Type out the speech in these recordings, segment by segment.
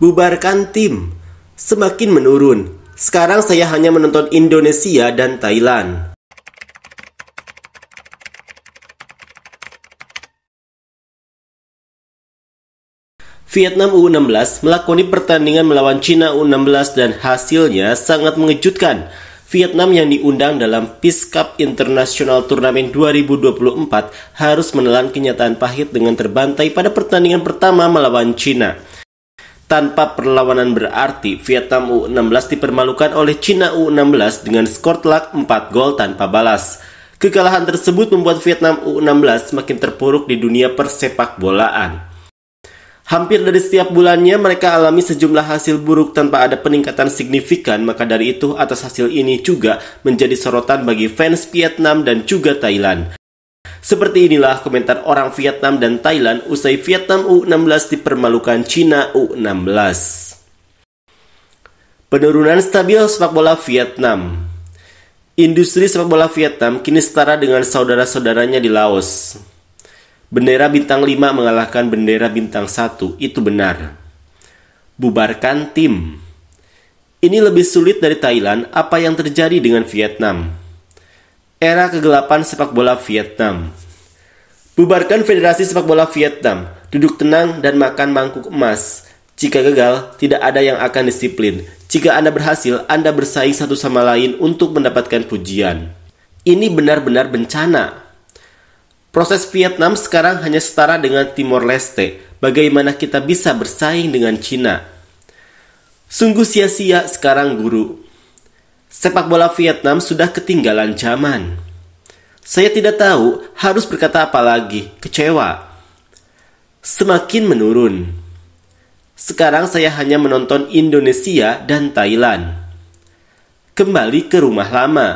bubarkan tim, semakin menurun. Sekarang saya hanya menonton Indonesia dan Thailand. Vietnam U16 melakoni pertandingan melawan Cina U16 dan hasilnya sangat mengejutkan. Vietnam yang diundang dalam Peace Cup International Turnamen 2024 harus menelan kenyataan pahit dengan terbantai pada pertandingan pertama melawan Cina. Tanpa perlawanan berarti, Vietnam U16 dipermalukan oleh Cina U16 dengan skor telak 4 gol tanpa balas. Kekalahan tersebut membuat Vietnam U16 semakin terpuruk di dunia persepak bolaan. Hampir dari setiap bulannya mereka alami sejumlah hasil buruk tanpa ada peningkatan signifikan, maka dari itu atas hasil ini juga menjadi sorotan bagi fans Vietnam dan juga Thailand. Seperti inilah komentar orang Vietnam dan Thailand usai Vietnam U16 dipermalukan Cina U16. Penurunan stabil sepak bola Vietnam Industri sepak bola Vietnam kini setara dengan saudara-saudaranya di Laos. Bendera bintang 5 mengalahkan bendera bintang 1, itu benar. Bubarkan tim. Ini lebih sulit dari Thailand, apa yang terjadi dengan Vietnam? Era kegelapan sepak bola Vietnam. Bubarkan Federasi Sepak Bola Vietnam, duduk tenang dan makan mangkuk emas. Jika gagal, tidak ada yang akan disiplin. Jika Anda berhasil, Anda bersaing satu sama lain untuk mendapatkan pujian. Ini benar-benar bencana. Proses Vietnam sekarang hanya setara dengan Timor Leste. Bagaimana kita bisa bersaing dengan Cina? Sungguh sia-sia sekarang guru. Sepak bola Vietnam sudah ketinggalan zaman. Saya tidak tahu harus berkata apa lagi, kecewa. Semakin menurun. Sekarang saya hanya menonton Indonesia dan Thailand. Kembali ke rumah lama.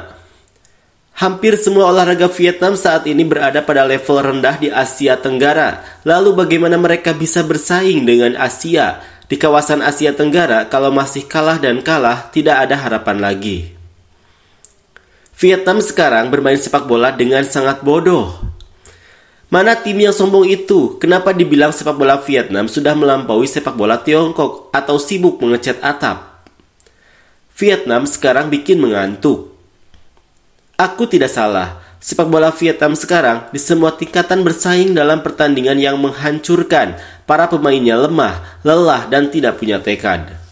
Hampir semua olahraga Vietnam saat ini berada pada level rendah di Asia Tenggara. Lalu bagaimana mereka bisa bersaing dengan Asia? Di kawasan Asia Tenggara, kalau masih kalah dan kalah, tidak ada harapan lagi. Vietnam sekarang bermain sepak bola dengan sangat bodoh. Mana tim yang sombong itu? Kenapa dibilang sepak bola Vietnam sudah melampaui sepak bola Tiongkok atau sibuk mengecat atap? Vietnam sekarang bikin mengantuk. Aku tidak salah. Sepak bola Vietnam sekarang di semua tingkatan bersaing dalam pertandingan yang menghancurkan. Para pemainnya lemah, lelah, dan tidak punya tekad.